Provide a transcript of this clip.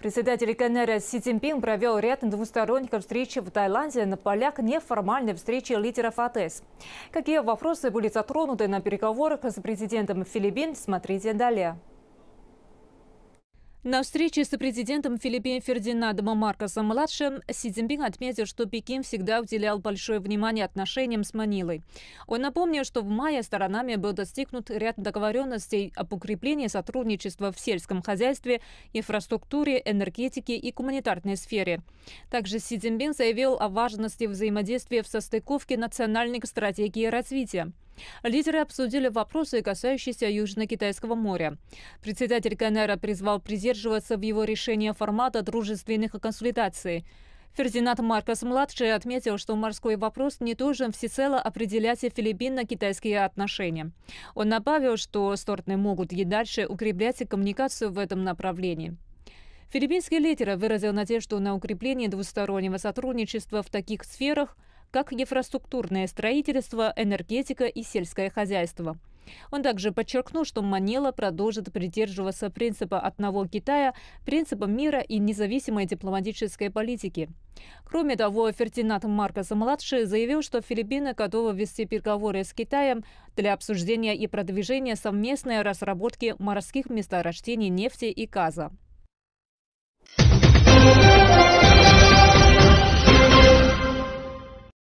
Председатель КНР Си Цзиньпин провел ряд двусторонних встреч в Таиланде на полях неформальной встречи лидеров АТС. Какие вопросы были затронуты на переговорах с президентом Филиппин, смотрите далее. На встрече с президентом Филиппин Фердинандом Маркосом-младшим Си Цзиньпин отметил, что Пекин всегда уделял большое внимание отношениям с Манилой. Он напомнил, что в мае сторонами был достигнут ряд договоренностей об укреплении сотрудничества в сельском хозяйстве, инфраструктуре, энергетике и гуманитарной сфере. Также Си Цзиньпин заявил о важности взаимодействия в состыковке национальных стратегий развития. Лидеры обсудили вопросы, касающиеся Южно-Китайского моря. Председатель КНР призвал придерживаться в его решении формата дружественных консультаций. Фердинанд Маркос-младший отметил, что морской вопрос не должен всецело определять филиппинно китайские отношения. Он добавил, что стороны могут и дальше укреплять коммуникацию в этом направлении. Филиппинский лидер выразил надежду на укрепление двустороннего сотрудничества в таких сферах, как инфраструктурное строительство, энергетика и сельское хозяйство. Он также подчеркнул, что Манила продолжит придерживаться принципа одного Китая, принципа мира и независимой дипломатической политики. Кроме того, Фердинанд Маркос-младший заявил, что Филиппины готовы вести переговоры с Китаем для обсуждения и продвижения совместной разработки морских месторождений нефти и газа.